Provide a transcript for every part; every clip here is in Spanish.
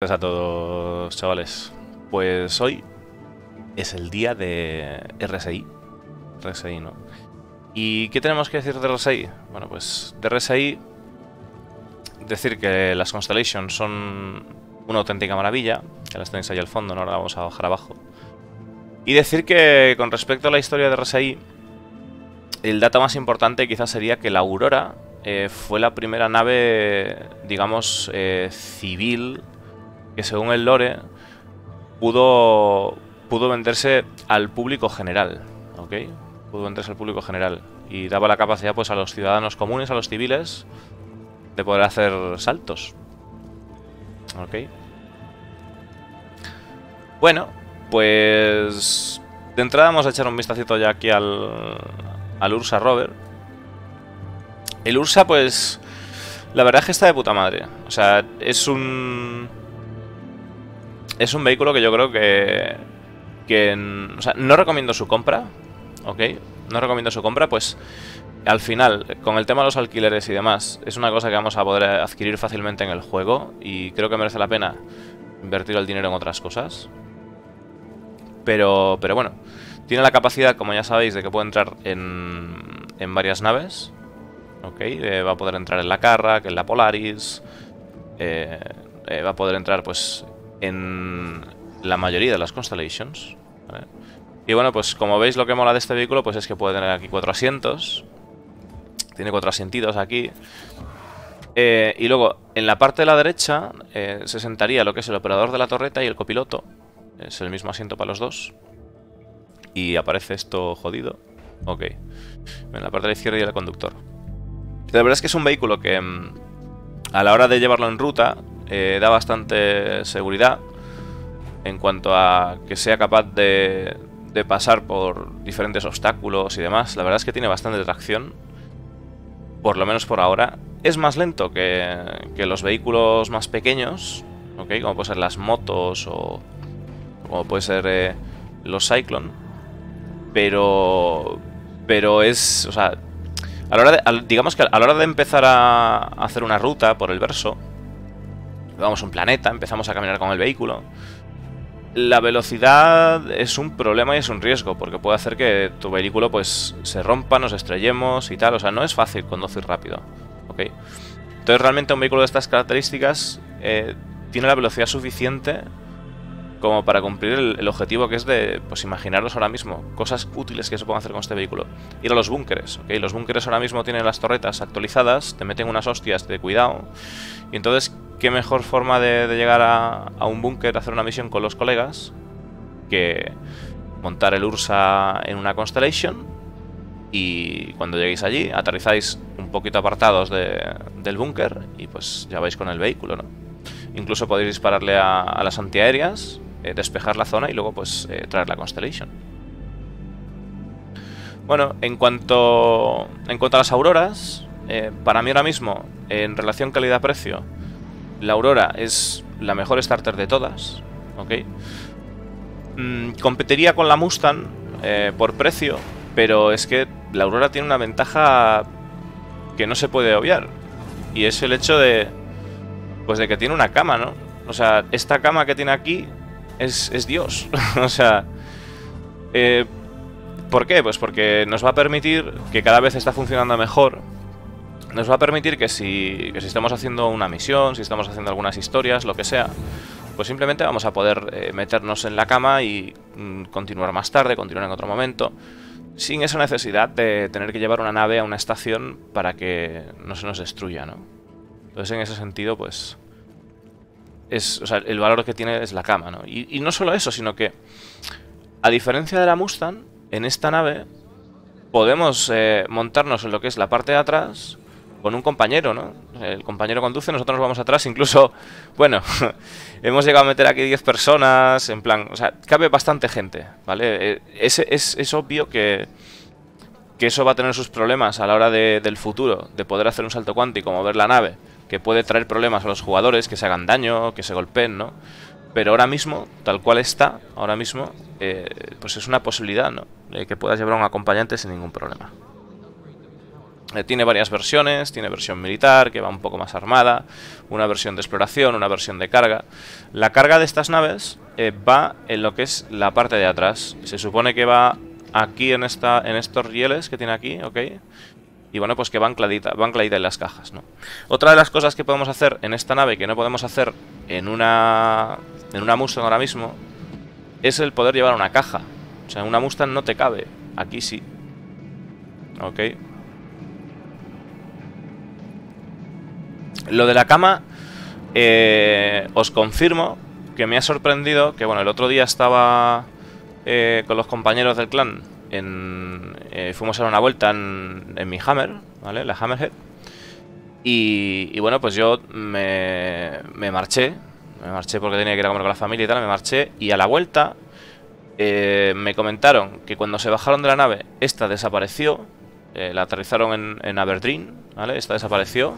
Gracias a todos, chavales. Pues hoy es el día de RSI. RSI, ¿no? ¿Y qué tenemos que decir de RSI? Bueno, pues de RSI decir que las Constellations son una auténtica maravilla, Ya las tenéis ahí al fondo, ¿no? ahora vamos a bajar abajo. Y decir que con respecto a la historia de RSI, el dato más importante quizás sería que la Aurora eh, fue la primera nave, digamos, eh, civil que según el lore pudo, pudo venderse al público general, ¿ok? Pudo venderse al público general y daba la capacidad pues a los ciudadanos comunes, a los civiles, de poder hacer saltos, ¿ok? Bueno, pues de entrada vamos a echar un vistacito ya aquí al, al Ursa Rover. El Ursa pues... La verdad es que está de puta madre. O sea, es un es un vehículo que yo creo que... que o sea, no recomiendo su compra, ¿ok? No recomiendo su compra, pues al final, con el tema de los alquileres y demás, es una cosa que vamos a poder adquirir fácilmente en el juego y creo que merece la pena invertir el dinero en otras cosas. Pero, pero bueno, tiene la capacidad, como ya sabéis, de que puede entrar en, en varias naves. Ok, eh, va a poder entrar en la que en la Polaris. Eh, eh, va a poder entrar, pues, en la mayoría de las Constellations. Y bueno, pues como veis lo que mola de este vehículo pues es que puede tener aquí cuatro asientos. Tiene cuatro asientos aquí. Eh, y luego, en la parte de la derecha eh, se sentaría lo que es el operador de la torreta y el copiloto. Es el mismo asiento para los dos. Y aparece esto jodido. Ok. En la parte de la izquierda y el conductor. La verdad es que es un vehículo que mm, a la hora de llevarlo en ruta eh, da bastante seguridad en cuanto a que sea capaz de, pasar por diferentes obstáculos y demás. La verdad es que tiene bastante tracción, por lo menos por ahora. Es más lento que, que los vehículos más pequeños, Como pueden ser las motos o como puede ser eh, los Cyclone. Pero, pero es, o sea, a digamos que a la hora de empezar a hacer una ruta por el verso, vamos a un planeta, empezamos a caminar con el vehículo. La velocidad es un problema y es un riesgo, porque puede hacer que tu vehículo pues se rompa, nos estrellemos y tal. O sea, no es fácil conducir rápido. ¿ok? Entonces realmente un vehículo de estas características eh, tiene la velocidad suficiente como para cumplir el, objetivo que es de, pues imaginaros ahora mismo, cosas útiles que se pueden hacer con este vehículo. Ir a los búnkeres, ¿ok? Los búnkeres ahora mismo tienen las torretas actualizadas, te meten unas hostias de cuidado, y entonces qué mejor forma de, llegar a, un búnker, hacer una misión con los colegas, que montar el Ursa en una Constellation y cuando lleguéis allí aterrizáis un poquito apartados del búnker y pues ya vais con el vehículo, ¿no? Incluso podéis dispararle a, las antiaéreas, eh, despejar la zona y luego pues eh, traer la Constellation. Bueno, en cuanto, en cuanto a las auroras, eh, para mí ahora mismo, en relación calidad-precio, la Aurora es la mejor starter de todas, ¿ok? Mm, competiría con la Mustang eh, por precio, pero es que la Aurora tiene una ventaja que no se puede obviar. Y es el hecho de, pues de que tiene una cama, ¿no? O sea, esta cama que tiene aquí es, es Dios. o sea, eh, ¿por qué? Pues porque nos va a permitir que cada vez está funcionando mejor nos va a permitir que si, que si estamos haciendo una misión, si estamos haciendo algunas historias, lo que sea, pues simplemente vamos a poder eh, meternos en la cama y mm, continuar más tarde, continuar en otro momento, sin esa necesidad de tener que llevar una nave a una estación para que no se nos destruya, ¿no? Entonces en ese sentido, pues... Es, o sea, el valor que tiene es la cama, ¿no? Y, no solo eso, sino que... A diferencia de la Mustang, en esta nave podemos eh, montarnos en lo que es la parte de atrás con un compañero, ¿no? El compañero conduce, nosotros nos vamos atrás, incluso, bueno, hemos llegado a meter aquí 10 personas, en plan, o sea, cabe bastante gente, ¿vale? Eh, es, es, es obvio que, eso va a tener sus problemas a la hora del futuro, de poder hacer un salto cuántico, mover la nave, que puede traer problemas a los jugadores, que se hagan daño, que se golpeen, ¿no? Pero ahora mismo, tal cual está, ahora mismo, eh, pues es una posibilidad, ¿no? que puedas llevar a un acompañante sin ningún problema. Eh, tiene varias versiones, tiene versión militar, que va un poco más armada, una versión de exploración, una versión de carga. La carga de estas naves eh, va en lo que es la parte de atrás. Se supone que va aquí en, esta, en estos rieles que tiene aquí, ¿ok? Y bueno, pues que van ancladita, van en las cajas, ¿no? Otra de las cosas que podemos hacer en esta nave que no podemos hacer en una, en una Mustang ahora mismo es el poder llevar una caja. O sea, una Mustang no te cabe. Aquí sí. Ok. Lo de la cama, eh, os confirmo que me ha sorprendido que, bueno, el otro día estaba eh, con los compañeros del clan. En, eh, fuimos a dar una vuelta en, mi Hammer, ¿vale? La Hammerhead. Y, bueno, pues yo me, me marché. Me marché porque tenía que ir a comer con la familia y tal. Me marché. Y a la vuelta me comentaron que cuando se bajaron de la nave, esta desapareció. la aterrizaron en, en ¿vale? Esta desapareció.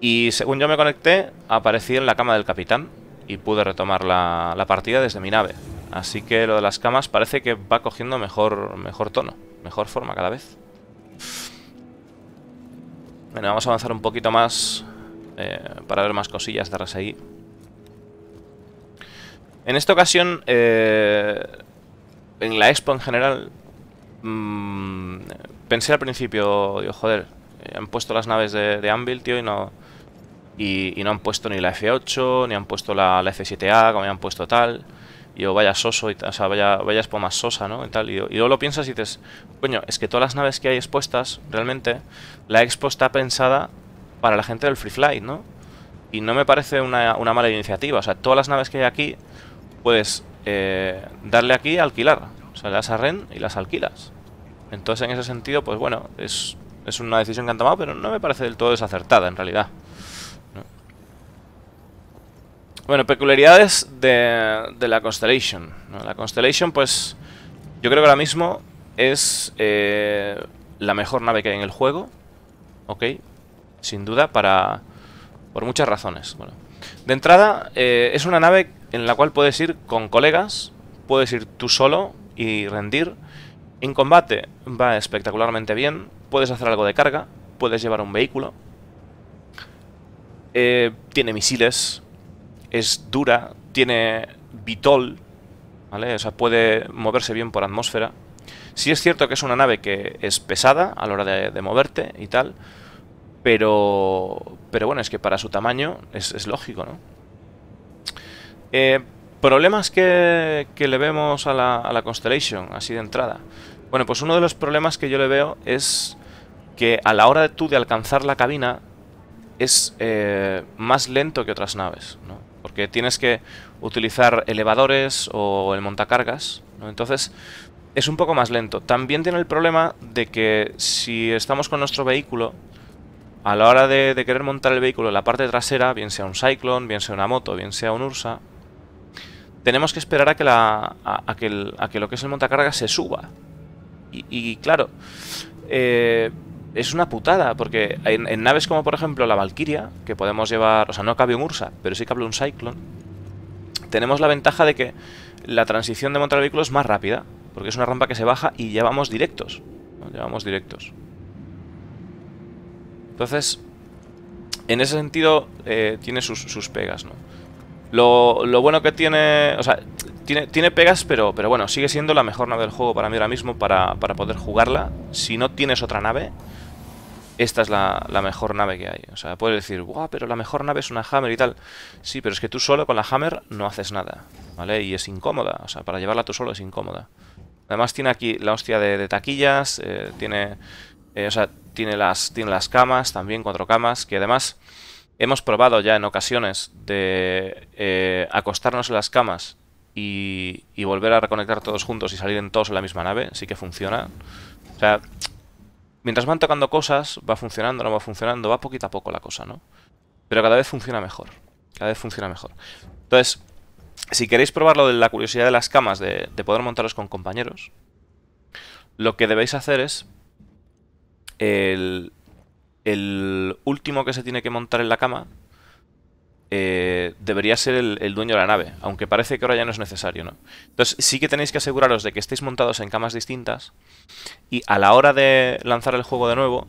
Y según yo me conecté, aparecí en la cama del capitán y pude retomar la, la, partida desde mi nave. Así que lo de las camas parece que va cogiendo mejor, mejor tono, mejor forma cada vez. Bueno, vamos a avanzar un poquito más eh, para ver más cosillas de RSI. En esta ocasión, eh, en la expo en general, mm, pensé al principio, digo, joder, han puesto las naves de, Anvil, tío, y no, y, no han puesto ni la F8, ni han puesto la, F7A, como han puesto tal. Y yo, vaya soso, y, o sea, vaya, vaya más sosa, ¿no? Y, tal, y, luego lo piensas y dices, coño, es que todas las naves que hay expuestas, realmente, la expo está pensada para la gente del free flight, ¿no? Y no me parece una, mala iniciativa. O sea, todas las naves que hay aquí, puedes eh, darle aquí alquilar. O sea, le das a REN y las alquilas. Entonces, en ese sentido, pues bueno, es es una decisión que han tomado, pero no me parece del todo desacertada en realidad. Bueno, peculiaridades de, la Constellation. La Constellation, pues, yo creo que ahora mismo es eh, la mejor nave que hay en el juego. Ok, sin duda, para por muchas razones. Bueno, de entrada, eh, es una nave en la cual puedes ir con colegas, puedes ir tú solo y rendir. En combate va espectacularmente bien puedes hacer algo de carga, puedes llevar un vehículo. Eh, tiene misiles, es dura, tiene vitol, ¿vale? O sea, puede moverse bien por atmósfera. Sí es cierto que es una nave que es pesada a la hora de, moverte y tal, pero, pero bueno, es que para su tamaño es, lógico, ¿no? Eh, problemas que, que, le vemos a la, a la Constellation, así de entrada. Bueno, pues uno de los problemas que yo le veo es que a la hora de tú de alcanzar la cabina es eh, más lento que otras naves, ¿no? Porque tienes que utilizar elevadores o el montacargas, Entonces es un poco más lento. También tiene el problema de que si estamos con nuestro vehículo, a la hora de, querer montar el vehículo en la parte trasera, bien sea un Cyclone, bien sea una moto, bien sea un Ursa, tenemos que esperar a que, la, a, que, que, lo que es el montacargas se suba. Y, claro, eh, es una putada, porque en, naves como por ejemplo la Valkyria, que podemos llevar, o sea, no cabe un Ursa, pero sí cabe un Cyclone, tenemos la ventaja de que la transición de montar vehículos vehículo es más rápida, porque es una rampa que se baja y llevamos directos. llevamos directos. Entonces, en ese sentido, eh, tiene sus, pegas, ¿no? Lo, bueno que tiene... O sea, tiene, tiene pegas, pero, pero bueno, sigue siendo la mejor nave del juego para mí ahora mismo para, para poder jugarla. Si no tienes otra nave, esta es la, mejor nave que hay. O sea, puedes decir, guau, pero la mejor nave es una Hammer y tal. Sí, pero es que tú solo con la Hammer no haces nada, ¿vale? Y es incómoda, o sea, para llevarla tú solo es incómoda. Además tiene aquí la hostia de, taquillas, eh, tiene, eh, o sea, tiene las, tiene las camas, también cuatro camas, que además hemos probado ya en ocasiones de eh, acostarnos en las camas y, y volver a reconectar todos juntos y salir en todos en la misma nave, sí que funciona. O sea, mientras van tocando cosas, va funcionando, no va funcionando, va poquito a poco la cosa, ¿no? Pero cada vez funciona mejor. Cada vez funciona mejor. Entonces, si queréis probar lo de la curiosidad de las camas, de, poder montaros con compañeros, lo que debéis hacer es el, el último que se tiene que montar en la cama eh, debería ser el, dueño de la nave, aunque parece que ahora ya no es necesario, ¿no? Entonces sí que tenéis que aseguraros de que estéis montados en camas distintas y a la hora de lanzar el juego de nuevo,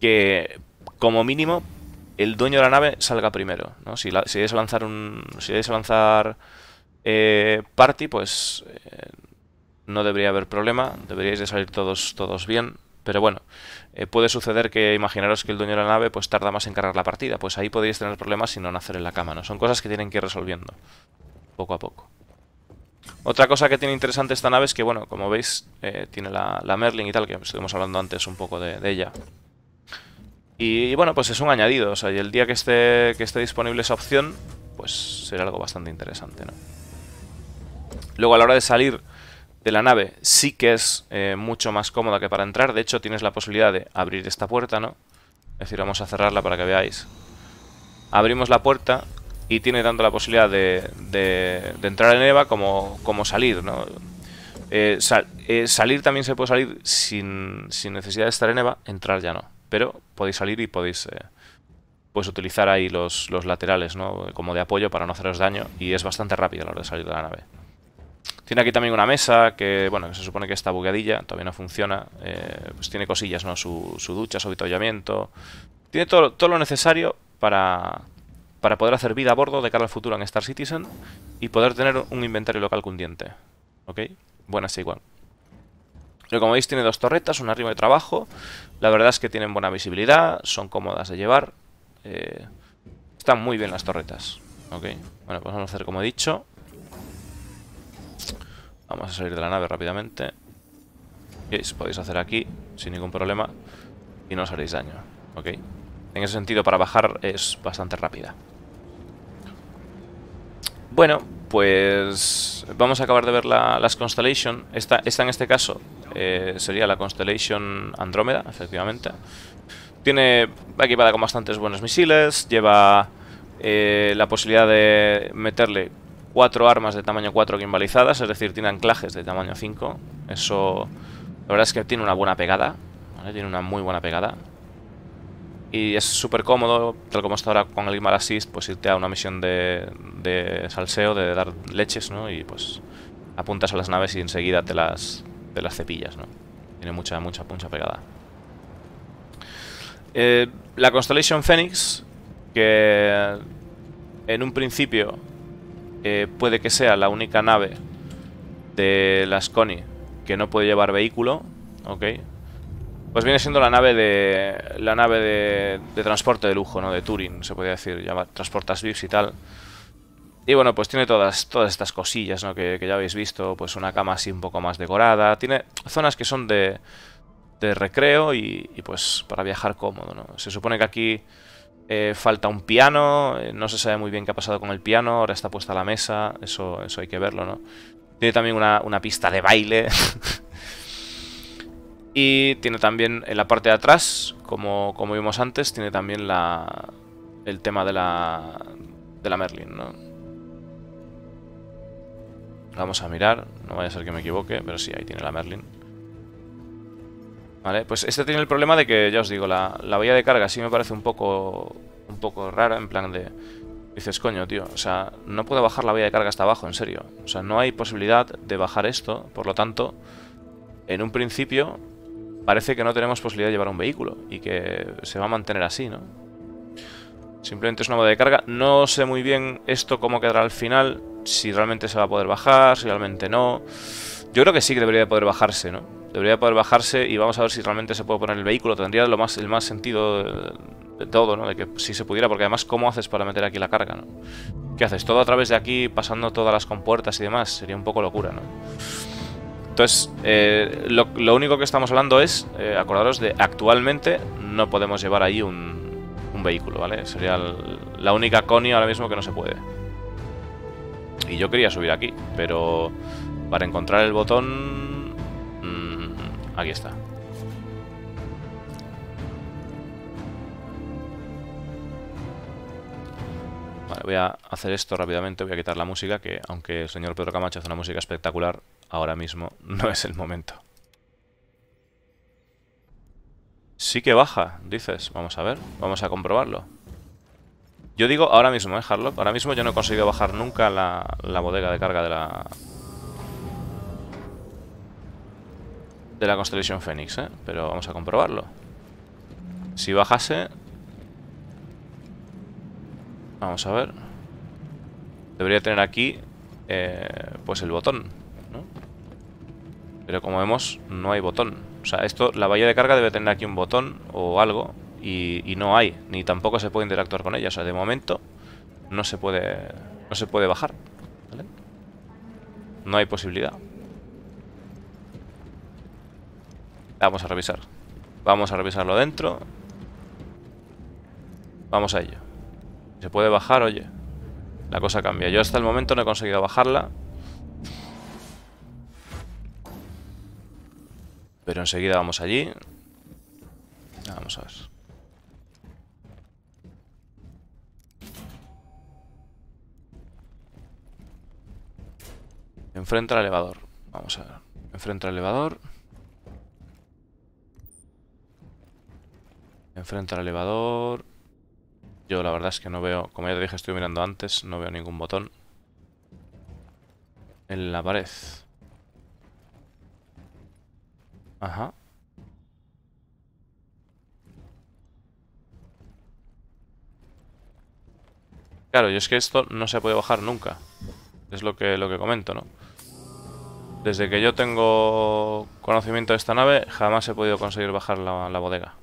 que como mínimo el dueño de la nave salga primero, ¿no? Si, vais a lanzar un, si vais eh, party, pues eh, no debería haber problema, deberíais de salir todos todos bien, pero bueno, eh, puede suceder que imaginaros que el dueño de la nave pues tarda más en cargar la partida, pues ahí podéis tener problemas si no nacer en la cama, ¿no? Son cosas que tienen que ir resolviendo, poco a poco. Otra cosa que tiene interesante esta nave es que, bueno, como veis, eh, tiene la, Merlin y tal, que estuvimos hablando antes un poco de, ella. Y, bueno, pues es un añadido, o sea, y el día que esté, que esté disponible esa opción, pues será algo bastante interesante, ¿no? Luego a la hora de salir la nave sí que es eh, mucho más cómoda que para entrar. De hecho, tienes la posibilidad de abrir esta puerta, ¿no? Es decir, vamos a cerrarla para que veáis. Abrimos la puerta y tiene tanto la posibilidad de, de, entrar en EVA como, como salir, ¿no? Eh, eh, salir también se puede salir sin, necesidad de estar en EVA, entrar ya no. Pero podéis salir y podéis pues utilizar ahí los, los laterales, ¿no? Como de apoyo para no haceros daño y es bastante rápido a la hora de salir de la nave. Tiene aquí también una mesa que, bueno, se supone que está bugueadilla, todavía no funciona. Eh, pues tiene cosillas, ¿no? Su, ducha, su avituallamiento. Tiene todo, lo necesario para, poder hacer vida a bordo de cara al futuro en Star Citizen y poder tener un inventario local cundiente. ¿Ok? Buena está igual. Pero como veis tiene dos torretas, un arriba de trabajo. La verdad es que tienen buena visibilidad, son cómodas de llevar. Eh, están muy bien las torretas. Ok, bueno, pues vamos a hacer como he dicho. Vamos a salir de la nave rápidamente. Y podéis hacer aquí sin ningún problema y no os haréis daño. ¿Ok? En ese sentido, para bajar es bastante rápida. Bueno, pues vamos a acabar de ver las Constellation. Esta, en este caso eh, sería la Constellation Andrómeda, efectivamente. Tiene equipada con bastantes buenos misiles, lleva eh, la posibilidad de meterle cuatro armas de tamaño 4 gimbalizadas, es decir, tiene anclajes de tamaño 5. Eso, la verdad es que tiene una buena pegada, tiene una muy buena pegada. Y es súper cómodo, tal como está ahora con el Gimbal Assist, pues irte a una misión de, de salseo, de dar leches, ¿no? Y pues apuntas a las naves y enseguida te las, te las cepillas, ¿no? Tiene mucha, mucha, mucha pegada. Eh, la Constellation Phoenix, que en un principio eh, puede que sea la única nave de las Connie que no puede llevar vehículo, ¿ok? Pues viene siendo la nave de la nave de, transporte de lujo, ¿no? De Turing, se podría decir, llama transportas VIPs y tal. Y bueno, pues tiene todas, todas estas cosillas, ¿no? Que, ya habéis visto, pues una cama así un poco más decorada. Tiene zonas que son de, de recreo y, y pues para viajar cómodo, ¿no? Se supone que aquí eh, falta un piano, eh, no se sabe muy bien qué ha pasado con el piano, ahora está puesta la mesa, eso, eso hay que verlo, ¿no? Tiene también una, pista de baile. y tiene también en la parte de atrás, como, como vimos antes, tiene también el tema de la, de la Merlin, ¿no? Vamos a mirar, no vaya a ser que me equivoque, pero sí, ahí tiene la Merlin pues este tiene el problema de que, ya os digo, la, vía de carga sí me parece un poco, un poco rara, en plan de... Dices, coño, tío, o sea, no puedo bajar la vía de carga hasta abajo, en serio. O sea, no hay posibilidad de bajar esto, por lo tanto, en un principio parece que no tenemos posibilidad de llevar un vehículo y que se va a mantener así, ¿no? Simplemente es una vía de carga. No sé muy bien esto cómo quedará al final, si realmente se va a poder bajar, si realmente no. Yo creo que sí que debería de poder bajarse, ¿no? Debería poder bajarse y vamos a ver si realmente se puede poner el vehículo. Tendría lo más, el más sentido de, todo, ¿no? De que si se pudiera, porque además, ¿cómo haces para meter aquí la carga, no? ¿Qué haces? Todo a través de aquí, pasando todas las compuertas y demás. Sería un poco locura, ¿no? Entonces, eh, lo, único que estamos hablando es, eh, acordaros de actualmente no podemos llevar ahí un, vehículo, ¿vale? Sería la única conio ahora mismo que no se puede. Y yo quería subir aquí, pero para encontrar el botón Aquí está. Vale, voy a hacer esto rápidamente, voy a quitar la música, que aunque el señor Pedro Camacho hace una música espectacular, ahora mismo no es el momento. Sí que baja, dices. Vamos a ver, vamos a comprobarlo. Yo digo ahora mismo, ¿eh, Ahora mismo yo no he conseguido bajar nunca la bodega de carga de la, de la constelación Phoenix, ¿eh? Pero vamos a comprobarlo. Si bajase... Vamos a ver. Debería tener aquí, eh, pues el botón, ¿no? Pero como vemos, no hay botón. O sea, esto, la valla de carga debe tener aquí un botón o algo y, no hay. Ni tampoco se puede interactuar con ella. O sea, de momento no se puede, no se puede bajar. ¿vale? No hay posibilidad. Vamos a revisar. Vamos a revisarlo dentro. Vamos a ello. ¿Se puede bajar? Oye. La cosa cambia. Yo hasta el momento no he conseguido bajarla. Pero enseguida vamos allí. Vamos a ver. Enfrenta el elevador. Vamos a ver. Enfrenta el elevador. Enfrente al elevador. Yo la verdad es que no veo, como ya te dije, estoy mirando antes, no veo ningún botón. En la pared. Ajá. Claro, y es que esto no se puede bajar nunca. Es lo que, lo que comento, ¿no? Desde que yo tengo conocimiento de esta nave, jamás he podido conseguir bajar la bodega.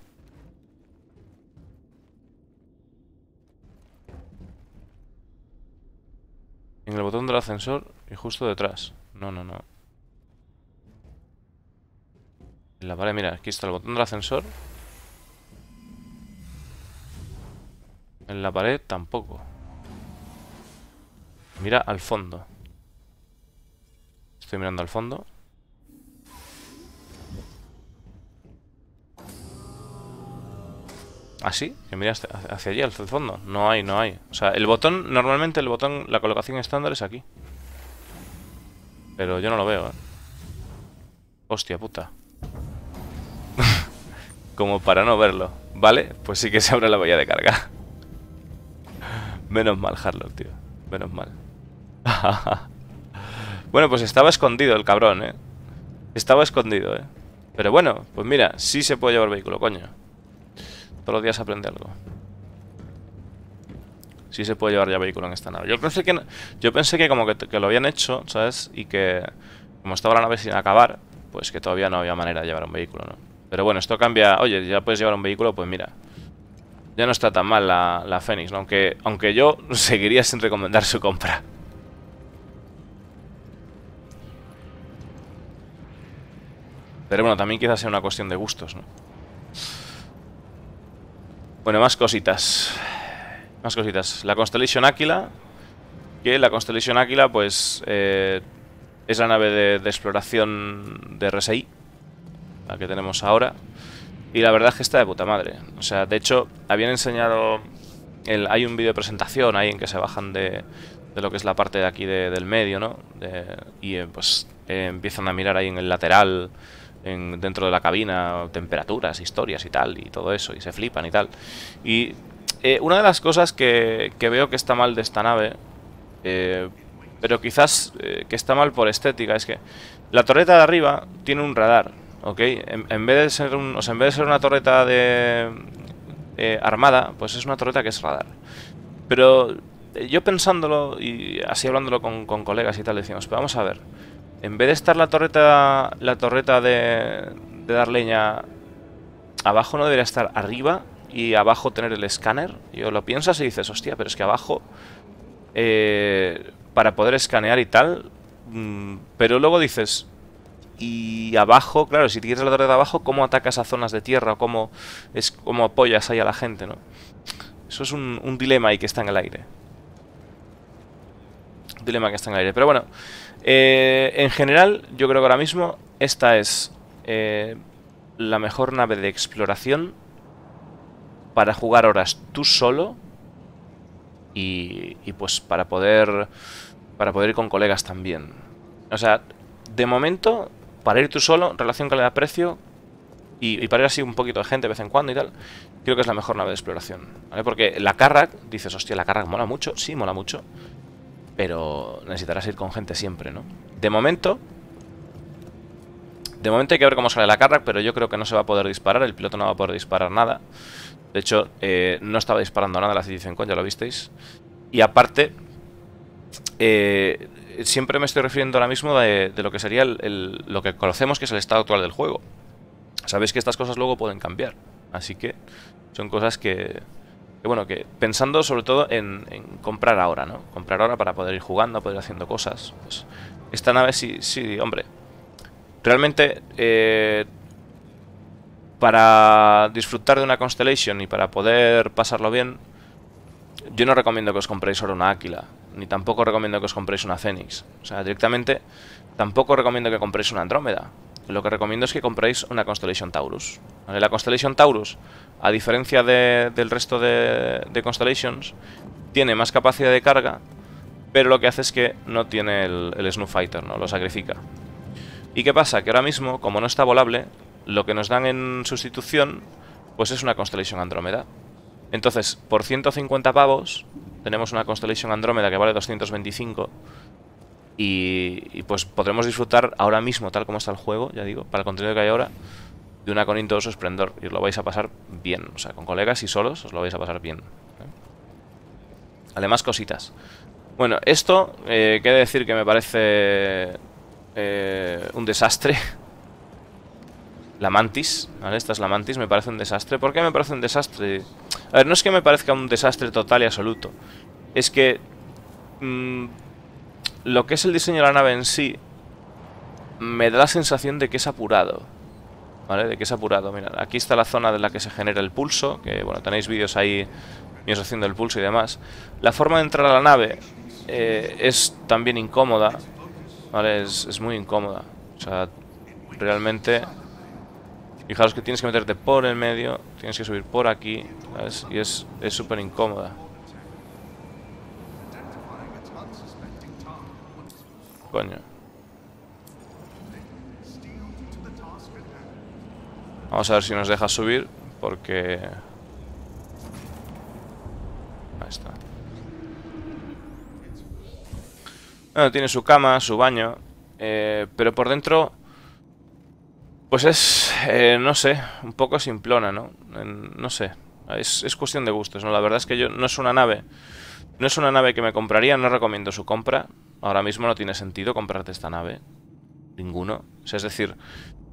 En el botón del ascensor y justo detrás. No, no, no. En la pared, mira, aquí está el botón del ascensor. En la pared tampoco. Mira al fondo. Estoy mirando al fondo. Así, ah, que mira hacia allí, al fondo. No hay, no hay. O sea, el botón, normalmente el botón, la colocación estándar es aquí. Pero yo no lo veo, ¿eh? Hostia puta. Como para no verlo. Vale, pues sí que se abre la valla de carga. Menos mal, Harlock, tío. Menos mal. bueno, pues estaba escondido el cabrón, ¿eh? Estaba escondido, ¿eh? Pero bueno, pues mira, sí se puede llevar vehículo, coño. Todos los días aprende algo. Sí se puede llevar ya vehículo en esta nave. Yo pensé que, yo pensé que como que, lo habían hecho, ¿sabes? Y que como estaba la nave sin acabar, pues que todavía no había manera de llevar un vehículo, ¿no? Pero bueno, esto cambia... Oye, ya puedes llevar un vehículo, pues mira. Ya no está tan mal la, la Fénix, ¿no? aunque, aunque yo seguiría sin recomendar su compra. Pero bueno, también quizás sea una cuestión de gustos, ¿no? Bueno, más cositas. Más cositas. La Constellation Aquila Que la Constellation Aquila pues... Eh, es la nave de, exploración de RSI. La que tenemos ahora. Y la verdad es que está de puta madre. O sea, de hecho, habían enseñado... El, hay un vídeo de presentación ahí en que se bajan de, lo que es la parte de aquí del medio, ¿no? y eh, pues eh, empiezan a mirar ahí en el lateral dentro de la cabina, temperaturas, historias y tal, y todo eso, y se flipan y tal. Y eh, una de las cosas que, veo que está mal de esta nave, eh, pero quizás eh, que está mal por estética, es que la torreta de arriba tiene un radar, ¿ok? En, vez, de ser una torreta de armada, pues es una torreta que es radar. Pero yo pensándolo y así hablándolo con, colegas y tal, decimos, pero vamos a ver, en vez de estar la torreta la torreta de, de dar leña abajo, no debería estar arriba y abajo tener el escáner. Yo lo piensas y dices, hostia, pero es que abajo, eh, para poder escanear y tal, mm, pero luego dices, y abajo, claro, si tienes la torreta abajo, ¿cómo atacas a zonas de tierra? ¿Cómo, es, cómo apoyas ahí a la gente, no? Eso es un, un dilema ahí que está en el aire. Un dilema que está en el aire. Pero bueno, eh, en general, yo creo que ahora mismo esta es eh, la mejor nave de exploración para jugar horas tú solo y, pues para poder, para poder ir con colegas también. O sea, de momento, para ir tú solo, relación calidad-precio, y, para ir así un poquito de gente de vez en cuando y tal, creo que es la mejor nave de exploración, Porque la Carrack, dices, hostia, la Carrack mola mucho, sí, mola mucho, pero necesitarás ir con gente siempre, ¿no? De momento... De momento hay que ver cómo sale la carga, pero yo creo que no se va a poder disparar. El piloto no va a poder disparar nada. De hecho, eh, no estaba disparando nada la C-5, ya lo visteis. Y aparte... Eh, siempre me estoy refiriendo ahora mismo de, lo que sería el, lo que conocemos que es el estado actual del juego. Sabéis que estas cosas luego pueden cambiar. Así que son cosas que, que bueno, que pensando sobre todo en, comprar ahora, ¿no? Comprar ahora para poder ir jugando, poder ir haciendo cosas. Pues, esta nave sí, sí, hombre. Realmente, eh, para disfrutar de una Constellation y para poder pasarlo bien, yo no recomiendo que os compréis ahora una Áquila, ni tampoco recomiendo que os compréis una Fénix. O sea, directamente, tampoco recomiendo que compréis una Andrómeda. Lo que recomiendo es que compréis una Constellation Taurus. ¿Vale? La Constellation Taurus a diferencia del resto de, Constellations, tiene más capacidad de carga, pero lo que hace es que no tiene el, el Fighter, ¿no? lo sacrifica. ¿Y qué pasa? Que ahora mismo, como no está volable, lo que nos dan en sustitución pues es una Constellation Andrómeda. Entonces, por 150 pavos, tenemos una Constellation Andrómeda que vale 225 y, pues podremos disfrutar ahora mismo, tal como está el juego, ya digo, para el contenido que hay ahora, de una con todo su esplendor y os lo vais a pasar bien. O sea, con colegas y solos os lo vais a pasar bien. Además, cositas. Bueno, esto, eh, decir que me parece eh, un desastre. La mantis, ¿vale? Esta es la mantis, me parece un desastre. ¿Por qué me parece un desastre? A ver, no es que me parezca un desastre total y absoluto. Es que... Mm, lo que es el diseño de la nave en sí... Me da la sensación de que es apurado. ¿Vale? De que es apurado. Mira, aquí está la zona de la que se genera el pulso, que bueno, tenéis vídeos ahí míos haciendo el pulso y demás. La forma de entrar a la nave eh, es también incómoda, ¿vale? Es, es, muy incómoda. O sea, realmente... Fijaros que tienes que meterte por el medio, tienes que subir por aquí, Y es súper incómoda. Coño. Vamos a ver si nos deja subir, porque... Ahí está. Bueno, tiene su cama, su baño, eh, pero por dentro... Pues es, eh, no sé, un poco simplona, ¿no? no sé, es, es, cuestión de gustos, ¿no? La verdad es que yo no es una nave, no es una nave que me compraría, no recomiendo su compra. Ahora mismo no tiene sentido comprarte esta nave, ninguno. O sea, es decir,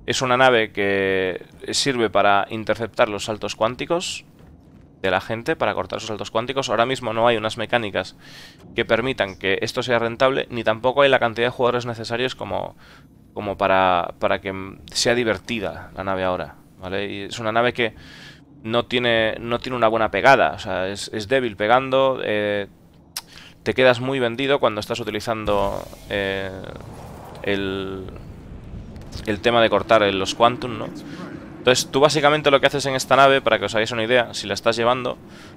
es una nave que sirve para interceptar los saltos cuánticos de la gente, para cortar sus saltos cuánticos. Ahora mismo no hay unas mecánicas que permitan que esto sea rentable, ni tampoco hay la cantidad de jugadores necesarios como, como para, para que sea divertida la nave ahora. es una nave que no tiene, no tiene una buena pegada, es, débil pegando. Eh, te quedas muy vendido cuando estás utilizando eh, el, el tema de cortar los Quantum, ¿no? Entonces tú básicamente lo que haces en esta nave, para que os hagáis una idea, si la estás llevando,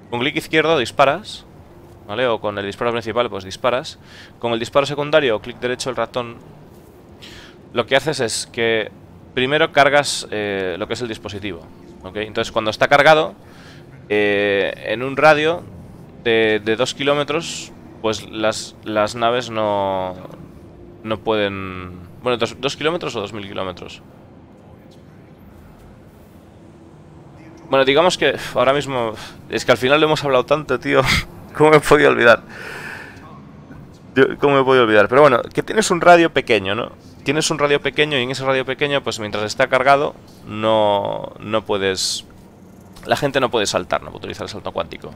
con clic izquierdo disparas, ¿vale? O con el disparo principal pues disparas. Con el disparo secundario o clic derecho el ratón, lo que haces es que primero cargas eh, lo que es el dispositivo, ¿ok? Entonces cuando está cargado, eh, en un radio de, de 2 kilómetros, pues las, las naves no, no pueden bueno, dos, kilómetros o dos mil kilómetros. Bueno, digamos que ahora mismo... Es que al final lo hemos hablado tanto, tío. ¿Cómo me he podido olvidar? ¿Cómo me he podido olvidar? Pero bueno, que tienes un radio pequeño, ¿no? Tienes un radio pequeño y en ese radio pequeño, pues mientras está cargado, no, no puedes... La gente no puede saltar, no puede utilizar el salto cuántico.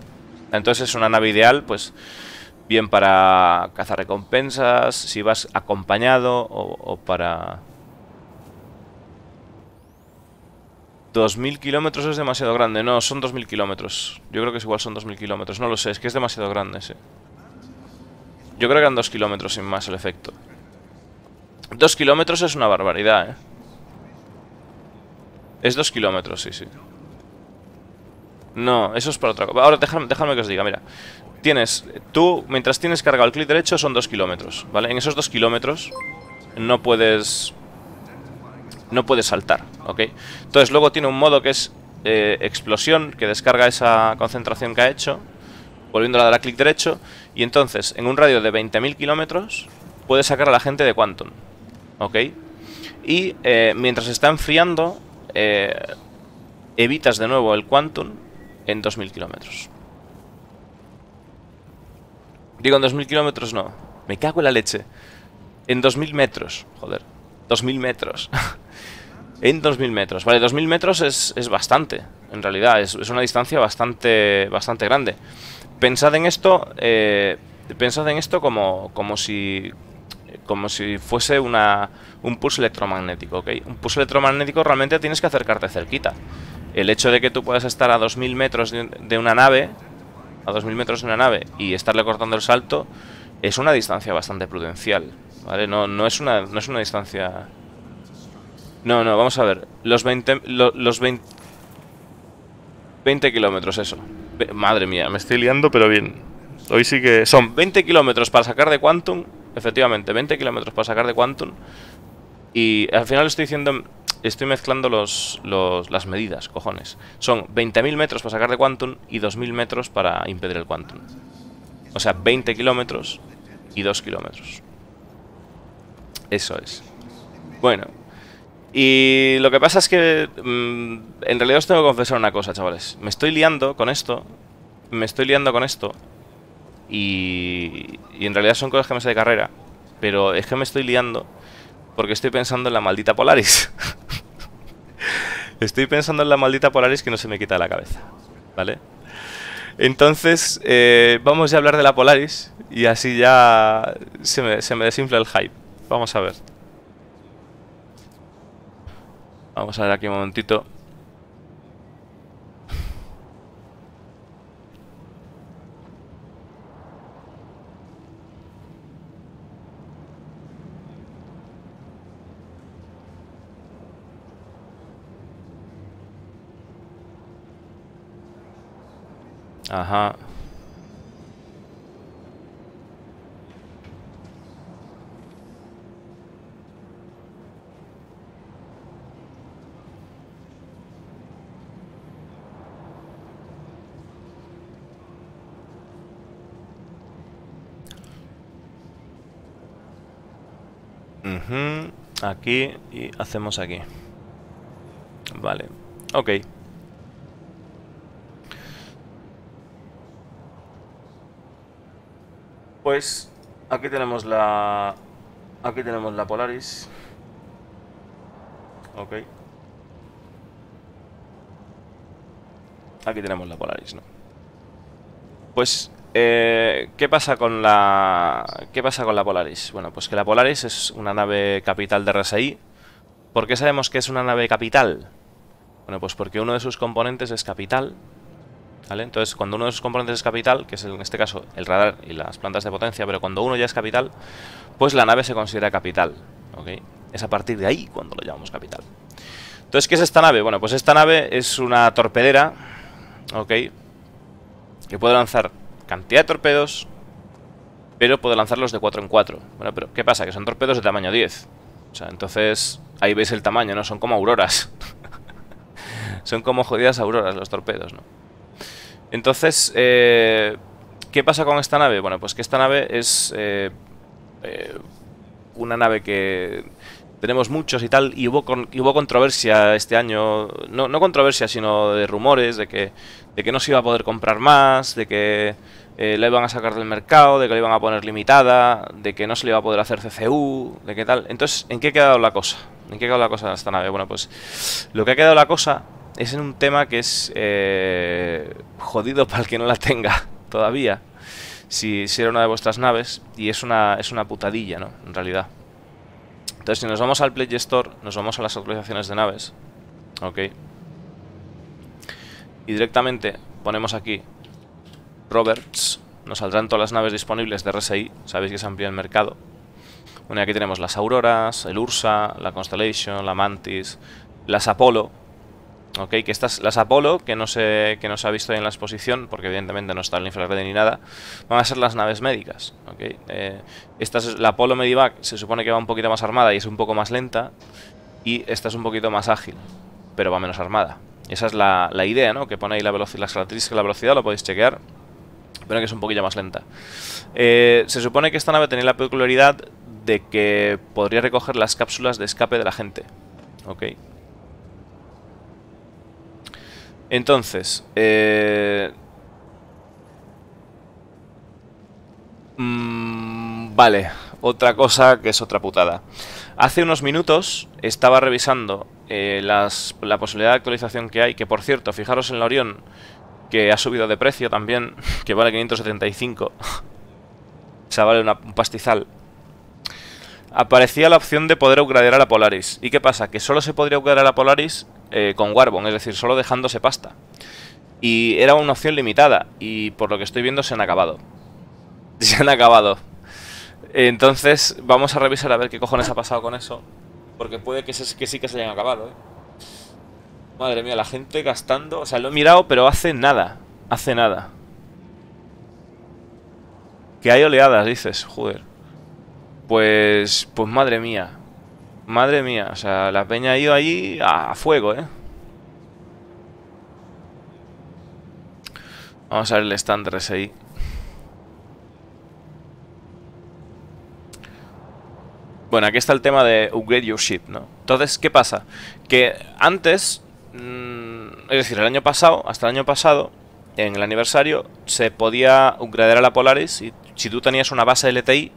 Entonces es una nave ideal, pues bien para cazar recompensas, si vas acompañado o, para... para... 2.000 kilómetros es demasiado grande. No, son 2.000 kilómetros. Yo creo que es igual son 2.000 kilómetros. No lo sé, es que es demasiado grande sí Yo creo que eran 2 kilómetros sin más el efecto. 2 kilómetros es una barbaridad, ¿eh? Es 2 kilómetros, sí, sí. No, eso es para otra cosa. Ahora déjame, déjame que os diga, mira. Tienes, tú, mientras tienes cargado el clic derecho, son dos kilómetros, ¿vale? En esos dos kilómetros no puedes... No puedes saltar, ¿ok? Entonces luego tiene un modo que es eh, explosión, que descarga esa concentración que ha hecho, volviéndola a dar a clic derecho, y entonces, en un radio de 20.000 kilómetros, puede sacar a la gente de Quantum, ¿ok? Y eh, mientras está enfriando, eh, evitas de nuevo el Quantum en 2.000 kilómetros. Digo, en 2000 kilómetros no. Me cago en la leche. En 2000 metros, joder. 2000 metros. en 2000 metros. Vale, 2000 metros es, bastante, en realidad. Es, una distancia bastante, bastante grande. Pensad en esto, eh, pensad en esto como, como si como si fuese una, un pulso electromagnético, ¿ok? Un pulso electromagnético realmente tienes que acercarte cerquita. El hecho de que tú puedas estar a 2000 metros de una nave a 2000 metros en una nave y estarle cortando el salto es una distancia bastante prudencial, ¿vale? No, no, es, una, no es una distancia... No, no, vamos a ver. Los 20... los 20... 20 kilómetros, eso. Madre mía, me estoy liando, pero bien. Hoy sí que... Son 20 kilómetros para sacar de Quantum, efectivamente, 20 kilómetros para sacar de Quantum. Y al final estoy diciendo estoy mezclando los, los, las medidas, cojones. Son 20.000 metros para sacar de Quantum y 2.000 metros para impedir el Quantum. O sea, 20 kilómetros y 2 kilómetros. Eso es. Bueno. Y lo que pasa es que... Mm, en realidad os tengo que confesar una cosa, chavales. Me estoy liando con esto. Me estoy liando con esto. Y, y en realidad son cosas que me sé de carrera. Pero es que me estoy liando porque estoy pensando en la maldita Polaris. Estoy pensando en la maldita Polaris que no se me quita de la cabeza, ¿vale? Entonces, eh, vamos ya a hablar de la Polaris y así ya se me, se me desinfla el hype. Vamos a ver. Vamos a ver aquí un momentito. Ajá. Aquí y hacemos aquí. Vale. Ok. Pues, aquí tenemos la... Aquí tenemos la Polaris. Ok. Aquí tenemos la Polaris, ¿no? Pues, eh, ¿qué pasa con la... ¿Qué pasa con la Polaris? Bueno, pues que la Polaris es una nave capital de RSI. ¿Por qué sabemos que es una nave capital? Bueno, pues porque uno de sus componentes es capital, ¿Vale? Entonces, cuando uno de sus componentes es capital, que es en este caso el radar y las plantas de potencia, pero cuando uno ya es capital, pues la nave se considera capital. ¿ok? Es a partir de ahí cuando lo llamamos capital. Entonces, ¿qué es esta nave? Bueno, pues esta nave es una torpedera, ¿ok? Que puede lanzar cantidad de torpedos, pero puede lanzarlos de 4 en 4. Bueno, pero ¿qué pasa? Que son torpedos de tamaño 10. O sea, entonces ahí veis el tamaño, ¿no? Son como auroras. son como jodidas auroras los torpedos, ¿no? Entonces, eh, ¿qué pasa con esta nave? Bueno, pues que esta nave es eh, eh, una nave que tenemos muchos y tal, y hubo, hubo controversia este año, no, controversia, sino de rumores de que, de que no se iba a poder comprar más, de que la iban a sacar del mercado, de que la iban a poner limitada, de que no se le iba a poder hacer CCU, de qué tal. Entonces, ¿en qué ha quedado la cosa? ¿En qué ha quedado la cosa esta nave? Bueno, pues lo que ha quedado la cosa es en un tema que es eh, jodido para el que no la tenga todavía. Si, si, era una de vuestras naves y es una, es una putadilla, ¿no? En realidad. Entonces, si nos vamos al Play Store, nos vamos a las actualizaciones de naves. Ok. Y directamente ponemos aquí Roberts. Nos saldrán todas las naves disponibles de RSI. Sabéis que se amplía el mercado. Bueno, aquí tenemos las Auroras, el Ursa, la Constellation, la Mantis, las Apolo Ok, que estas, las Apolo, que no, se, que no ha visto en la exposición, porque evidentemente no está en el ni nada, van a ser las naves médicas. Ok, eh, esta la Apolo Medivac se supone que va un poquito más armada y es un poco más lenta, y esta es un poquito más ágil, pero va menos armada. Esa es la, idea, ¿no? Que pone ahí la velocidad, las características de la velocidad, lo podéis chequear, pero que es un poquillo más lenta. Eh, se supone que esta nave tenía la peculiaridad de que podría recoger las cápsulas de escape de la gente. Ok, entonces, eh, mm, vale, otra cosa que es otra putada. Hace unos minutos estaba revisando eh, la posibilidad de actualización que hay, que por cierto, fijaros en la Orión, que ha subido de precio también, que vale 575. o sea, vale un pastizal aparecía la opción de poder upgradear a la Polaris. ¿Y qué pasa? Que solo se podría upgradear a la Polaris eh, con Warbon, es decir, solo dejándose pasta. Y era una opción limitada, y por lo que estoy viendo se han acabado. Se han acabado. Entonces, vamos a revisar a ver qué cojones ha pasado con eso. Porque puede que, que sí que se hayan acabado, ¿eh? Madre mía, la gente gastando... O sea, lo he mirado, pero hace nada. Hace nada. Que hay oleadas, dices. Joder. Pues, pues madre mía. Madre mía, o sea, la peña ha ido ahí a fuego, ¿eh? Vamos a ver el stand ahí. Bueno, aquí está el tema de upgrade your ship, ¿no? Entonces, ¿qué pasa? Que antes, mm, es decir, el año pasado, hasta el año pasado, en el aniversario, se podía upgradear a la Polaris y si tú tenías una base LTI,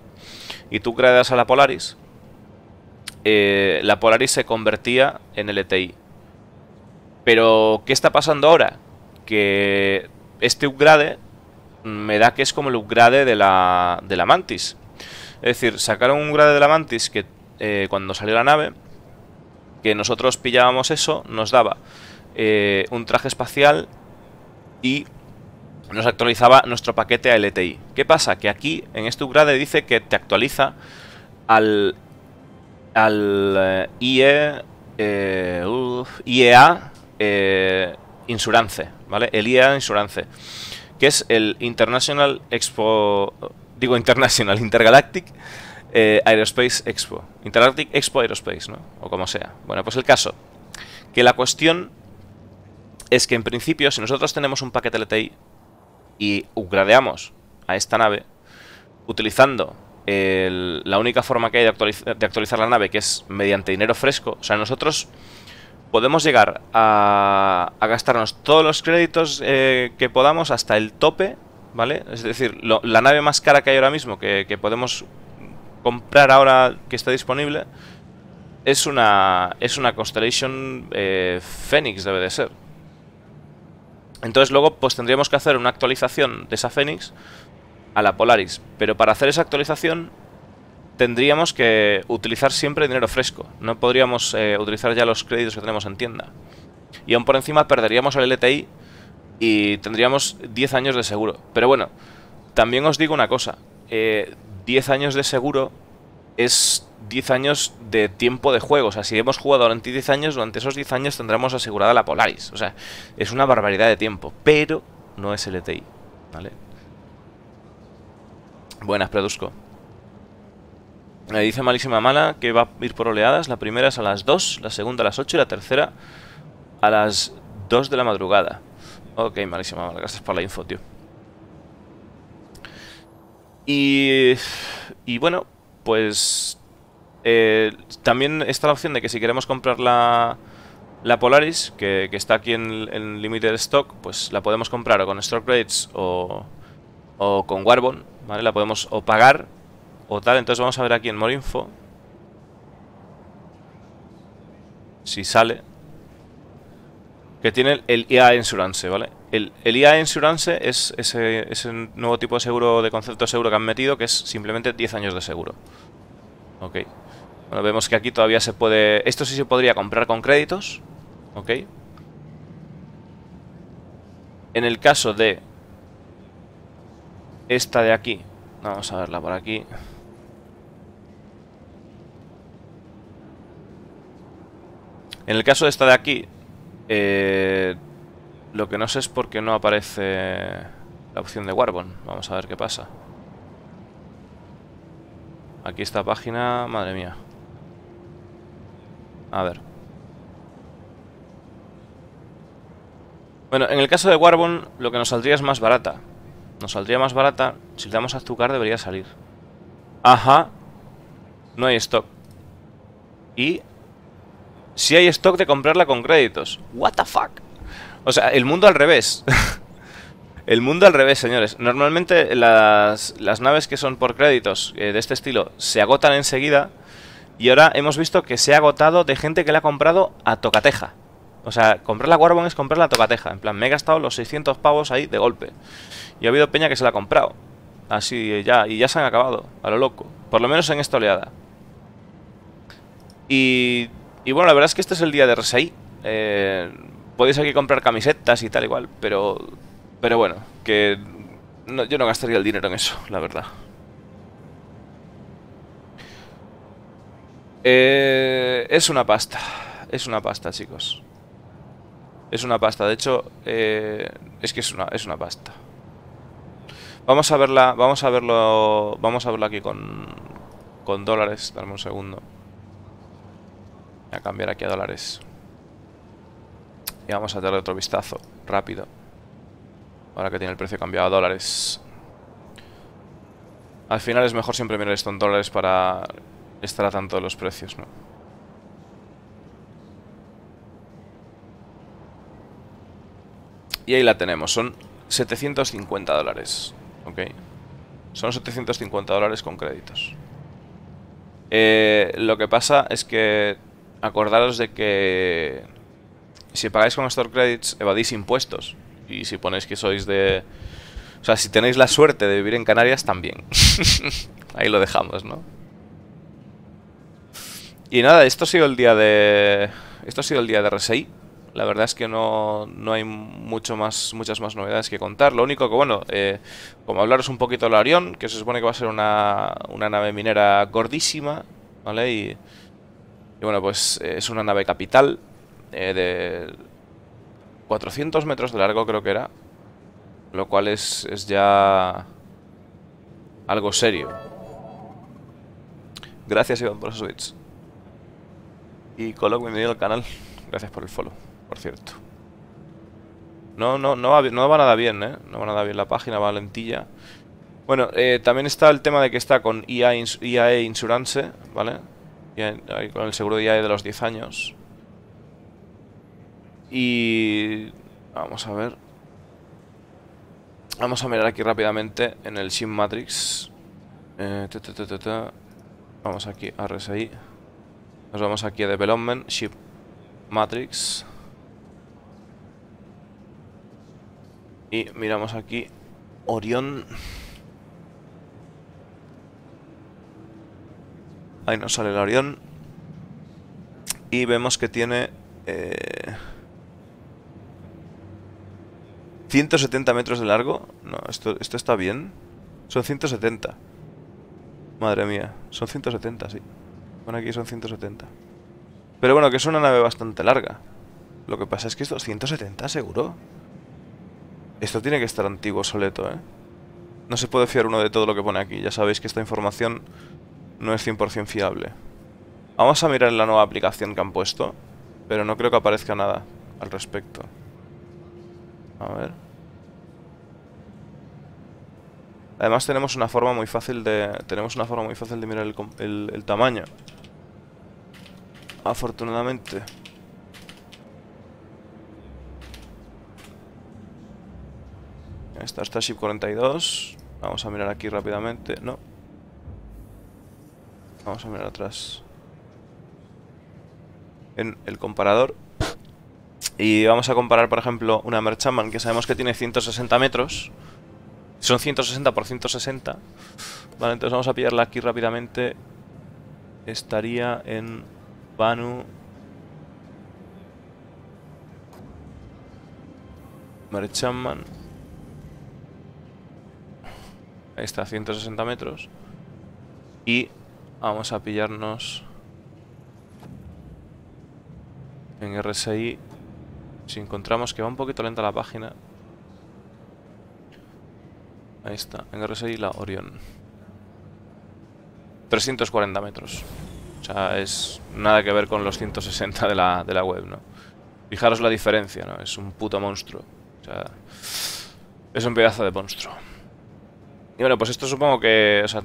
y tú creas a la Polaris, eh, la Polaris se convertía en LTI. E Pero, ¿qué está pasando ahora? Que este upgrade me da que es como el upgrade de la, de la Mantis. Es decir, sacaron un upgrade de la Mantis que eh, cuando salió la nave, que nosotros pillábamos eso, nos daba eh, un traje espacial y nos actualizaba nuestro paquete a LTI. ¿Qué pasa? Que aquí, en este upgrade, dice que te actualiza al, al eh, IE, eh, IEA eh, Insurance, ¿vale? El IEA Insurance, que es el International Expo, digo International, Intergalactic Aerospace Expo. Intergalactic Expo Aerospace, ¿no? O como sea. Bueno, pues el caso, que la cuestión es que en principio, si nosotros tenemos un paquete LTI, y upgradeamos a esta nave utilizando la única forma que hay de, actualizar la nave, que es mediante dinero fresco. O sea, nosotros podemos llegar a, gastarnos todos los créditos eh, que podamos hasta el tope, ¿vale? Es decir, la nave más cara que hay ahora mismo, que, podemos comprar ahora que está disponible, es una, es una Constellation Phoenix, eh, debe de ser. Entonces luego pues tendríamos que hacer una actualización de esa Fénix a la Polaris. Pero para hacer esa actualización tendríamos que utilizar siempre dinero fresco. No podríamos eh, utilizar ya los créditos que tenemos en tienda. Y aún por encima perderíamos el LTI y tendríamos 10 años de seguro. Pero bueno, también os digo una cosa. 10 eh, años de seguro es 10 años de tiempo de juego. O sea, si hemos jugado durante 10 años, durante esos 10 años tendremos asegurada la Polaris. O sea, es una barbaridad de tiempo, pero no es LTI, e ¿vale? Buenas, Produzco Me dice Malísima Mala que va a ir por oleadas. La primera es a las 2, la segunda a las 8 y la tercera a las 2 de la madrugada. Ok, Malísima Mala, gracias por la info, tío. Y, y bueno, pues eh, también está la opción de que si queremos comprar la, Polaris, que, está aquí en, el límite de Stock, pues la podemos comprar o con Stock Rates o, o con Warbon, ¿vale? La podemos o pagar o tal. Entonces vamos a ver aquí en More Info si sale que tiene el IA Insurance, ¿vale? el, IA Insurance es ese, ese, nuevo tipo de seguro, de concepto de seguro que han metido, que es simplemente 10 años de seguro. Ok. Bueno, vemos que aquí todavía se puede... Esto sí se podría comprar con créditos. Ok. En el caso de... Esta de aquí. Vamos a verla por aquí. En el caso de esta de aquí... Eh lo que no sé es por qué no aparece la opción de Warbon. Vamos a ver qué pasa. Aquí esta página... Madre mía. A ver. Bueno, en el caso de Warbon lo que nos saldría es más barata. Nos saldría más barata. Si le damos a azúcar debería salir. Ajá. No hay stock. Y... Si hay stock de comprarla con créditos. What the fuck? O sea, el mundo al revés. el mundo al revés, señores. Normalmente las, naves que son por créditos eh, de este estilo se agotan enseguida. Y ahora hemos visto que se ha agotado de gente que la ha comprado a tocateja. O sea, comprar la Warbon es comprar la tocateja. En plan, me he gastado los 600 pavos ahí de golpe. Y ha habido peña que se la ha comprado. Así eh, ya, y ya se han acabado, a lo loco. Por lo menos en esta oleada. Y, y bueno, la verdad es que este es el día de RSI. Eh, podéis aquí comprar camisetas y tal igual, pero... Pero bueno, que... yo no gastaría el dinero en eso, la verdad. Eh, es una pasta. Es una pasta, chicos. Es una pasta. De hecho, eh, es que es una, es una pasta. Vamos a verla. Vamos a verlo. Vamos a verlo aquí con. Con dólares. Dame un segundo. Voy a cambiar aquí a dólares. Y vamos a darle otro vistazo, rápido. Ahora que tiene el precio cambiado a dólares. Al final es mejor siempre mirar esto en dólares para estar a tanto de los precios, ¿no? Y ahí la tenemos, son 750 dólares, ¿ok? Son 750 dólares con créditos. Eh, lo que pasa es que acordaros de que si pagáis con Store Credits, evadís impuestos. Y si ponéis que sois de... O sea, si tenéis la suerte de vivir en Canarias, también. Ahí lo dejamos, ¿no? Y nada, esto ha sido el día de... Esto ha sido el día de RSI. La verdad es que no, hay mucho más, muchas más novedades que contar. Lo único que, bueno, eh, como hablaros un poquito del Arión, que se supone que va a ser una, nave minera gordísima, ¿vale? Y, bueno, pues eh, es una nave capital, eh, de 400 metros de largo creo que era, lo cual es, es ya algo serio. Gracias Iván por esos bits. Y Colo, bienvenido al canal. Gracias por el follow, por cierto. No, no, no va, no va nada bien, ¿eh? No va nada bien la página, va lentilla. Bueno, eh, también está el tema de que está con IAE Insurance, ¿vale? E, con el seguro de IAE de los 10 años. Y vamos a ver. Vamos a mirar aquí rápidamente en el Ship Matrix. Eh, vamos aquí a RSI. Nos vamos aquí a Development, Ship Matrix. Y miramos aquí Orión. Ahí nos sale el Orión. Y vemos que tiene... Eh, 170 metros de largo. No, esto, está bien. Son 170. Madre mía, son 170, sí. Bueno, aquí son 170. Pero bueno, que es una nave bastante larga. Lo que pasa es que es ¿170, seguro. Esto tiene que estar antiguo, obsoleto, ¿eh? No se puede fiar uno de todo lo que pone aquí. Ya sabéis que esta información no es 100% fiable. Vamos a mirar la nueva aplicación que han puesto, pero no creo que aparezca nada al respecto. A ver. Además tenemos una forma muy fácil de... Tenemos una forma muy fácil de mirar el, tamaño. Afortunadamente. está Starship 42. Vamos a mirar aquí rápidamente. No. Vamos a mirar atrás. En el comparador. Y vamos a comparar, por ejemplo, una Merchantman que sabemos que tiene 160 metros. Son 160 por 160. Vale, entonces vamos a pillarla aquí rápidamente. Estaría en Banu. Merchantman. Ahí está, 160 metros. Y vamos a pillarnos en RSI si encontramos que va un poquito lenta la página. Ahí está, en RSI la Orión. 340 metros. O sea, es nada que ver con los 160 de la, de la web, ¿no? Fijaros la diferencia, ¿no? Es un puto monstruo. O sea, es un pedazo de monstruo. Y bueno, pues esto supongo que... O sea,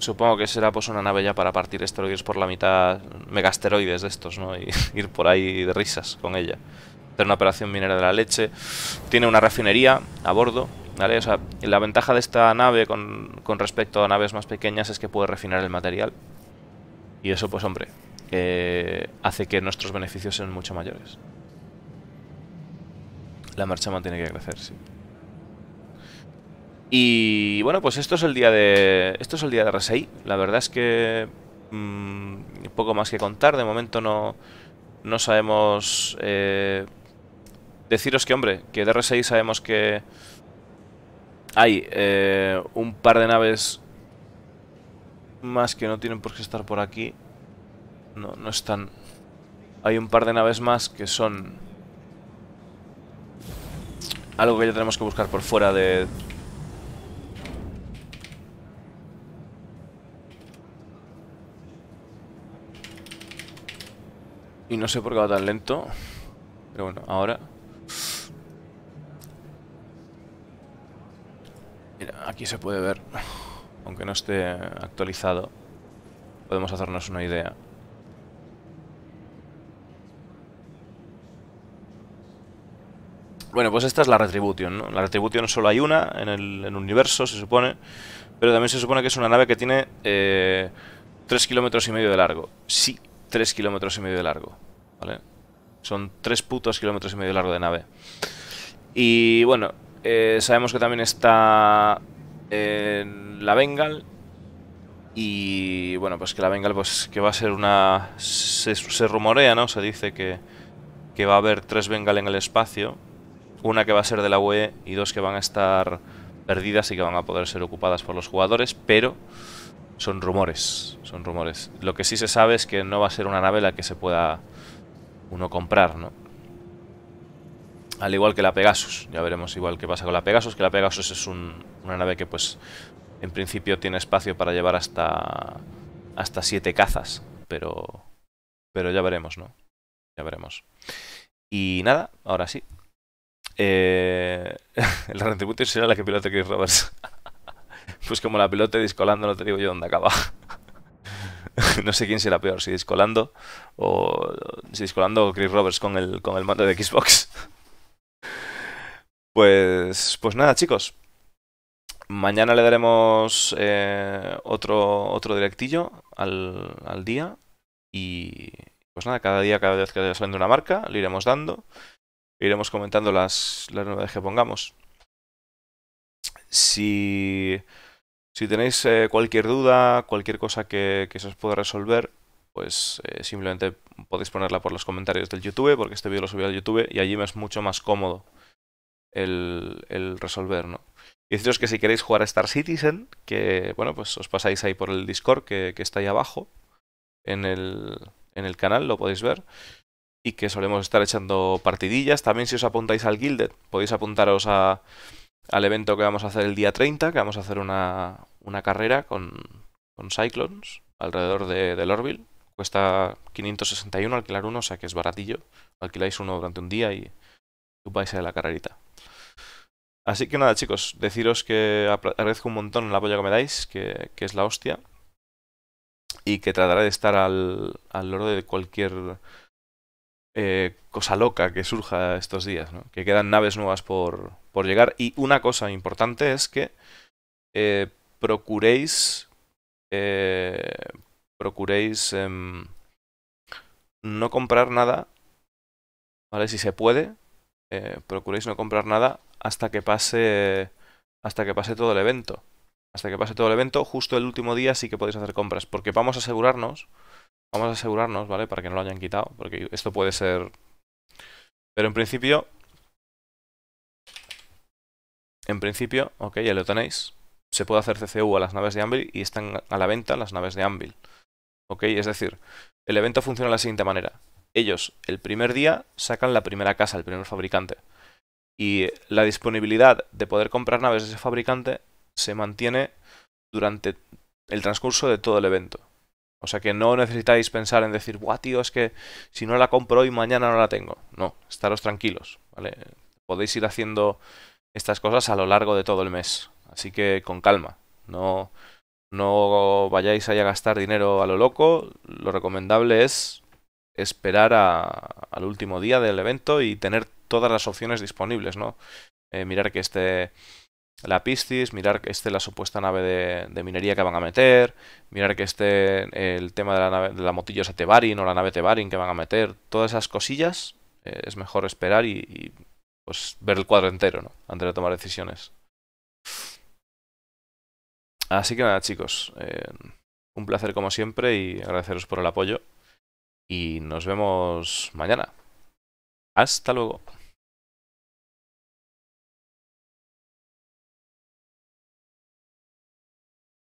Supongo que será pues una nave ya para partir esteroides por la mitad, megasteroides de estos, ¿no? Y ir por ahí de risas con ella. Hacer una operación minera de la leche. Tiene una refinería a bordo, ¿vale? O sea, la ventaja de esta nave con, respecto a naves más pequeñas es que puede refinar el material. Y eso, pues hombre, eh, hace que nuestros beneficios sean mucho mayores. La marcha tiene que crecer, sí. Y bueno, pues esto es el día de. Esto es el día de RSI. La verdad es que. Mm, poco más que contar. De momento no. No sabemos. Eh, deciros que, hombre, que de RSI sabemos que. Hay eh, un par de naves más que no tienen por qué estar por aquí. No, no están. Hay un par de naves más que son algo que ya tenemos que buscar por fuera de, Y no sé por qué va tan lento. Pero bueno, ahora... Mira, aquí se puede ver. Aunque no esté actualizado, podemos hacernos una idea. Bueno, pues esta es la Retribution, ¿no? La Retribution solo hay una en el, universo, se supone. Pero también se supone que es una nave que tiene eh, tres 3 kilómetros y medio de largo. Sí, 3 kilómetros y medio de largo, ¿vale? Son tres putos kilómetros y medio de largo de nave. Y bueno, eh, sabemos que también está en la Bengal. Y bueno, pues que la Bengal pues que va a ser una... Se, rumorea, ¿no? Se dice que, que va a haber tres Bengal en el espacio. Una que va a ser de la UE y dos que van a estar perdidas y que van a poder ser ocupadas por los jugadores, pero son rumores, son rumores. Lo que sí se sabe es que no va a ser una nave la que se pueda uno comprar, ¿no? Al igual que la Pegasus, ya veremos igual qué pasa con la Pegasus, que la Pegasus es un, una nave que pues en principio tiene espacio para llevar hasta hasta siete cazas, pero pero ya veremos, ¿no? Ya veremos. Y nada, ahora sí. Eh, el rendibutir será la que pilota Chris Roberts. Pues como la pelota discolando, no te digo yo dónde acaba. no sé quién será peor, si discolando o si discolando Chris Roberts con el, con el mando de Xbox. pues, pues nada, chicos. Mañana le daremos eh, otro, otro directillo al, día. Y pues nada, cada día, cada vez que saliendo una marca, le iremos dando. iremos comentando las, las novedades que pongamos. Si, si tenéis eh, cualquier duda, cualquier cosa que, que se os pueda resolver, pues eh, simplemente podéis ponerla por los comentarios del YouTube, porque este vídeo lo subí al YouTube y allí me es mucho más cómodo el, el resolver, ¿no? Y deciros que si queréis jugar a Star Citizen, que bueno, pues os pasáis ahí por el Discord que, está ahí abajo en el, en el canal, lo podéis ver y que solemos estar echando partidillas. También si os apuntáis al Gilded, podéis apuntaros a, al evento que vamos a hacer el día 30, que vamos a hacer una, una carrera con, con Cyclones alrededor de, de Lorville. Cuesta 561 alquilar uno, o sea que es baratillo. Alquiláis uno durante un día y vais a la carrerita. Así que nada, chicos, deciros que agradezco un montón el apoyo que me dais, que, es la hostia. Y que trataré de estar al, al loro de cualquier eh, cosa loca que surja estos días, ¿no? que quedan naves nuevas por, por llegar. Y una cosa importante es que eh, procuréis, eh, procuréis em, no comprar nada, ¿vale? Si se puede, procuréis no comprar nada hasta que pase, hasta que pase todo el evento. Hasta que pase todo el evento, justo el último día sí que podéis hacer compras, porque vamos a asegurarnos Vamos a asegurarnos, ¿vale? Para que no lo hayan quitado, porque esto puede ser... Pero en principio... En principio, ok, ya lo tenéis. Se puede hacer CCU a las naves de Anvil y están a la venta las naves de Anvil. Ok, es decir, el evento funciona de la siguiente manera. Ellos, el primer día, sacan la primera casa, el primer fabricante. Y la disponibilidad de poder comprar naves de ese fabricante se mantiene durante el transcurso de todo el evento. O sea que no necesitáis pensar en decir, guau, tío, es que si no la compro hoy, mañana no la tengo. No, estaros tranquilos, ¿vale? Podéis ir haciendo estas cosas a lo largo de todo el mes. Así que con calma. No, no vayáis ahí a gastar dinero a lo loco. Lo recomendable es esperar a, al último día del evento y tener todas las opciones disponibles, ¿no? Eh, mirar que esté la Piscis, mirar que esté la supuesta nave de, minería que van a meter, mirar que esté el tema de la, nave, de la Tebarin o la nave Tebarin que van a meter, todas esas cosillas, eh, es mejor esperar y, pues ver el cuadro entero, ¿no? Antes de tomar decisiones. Así que nada, chicos, eh, un placer como siempre y agradeceros por el apoyo. Y nos vemos mañana. Hasta luego.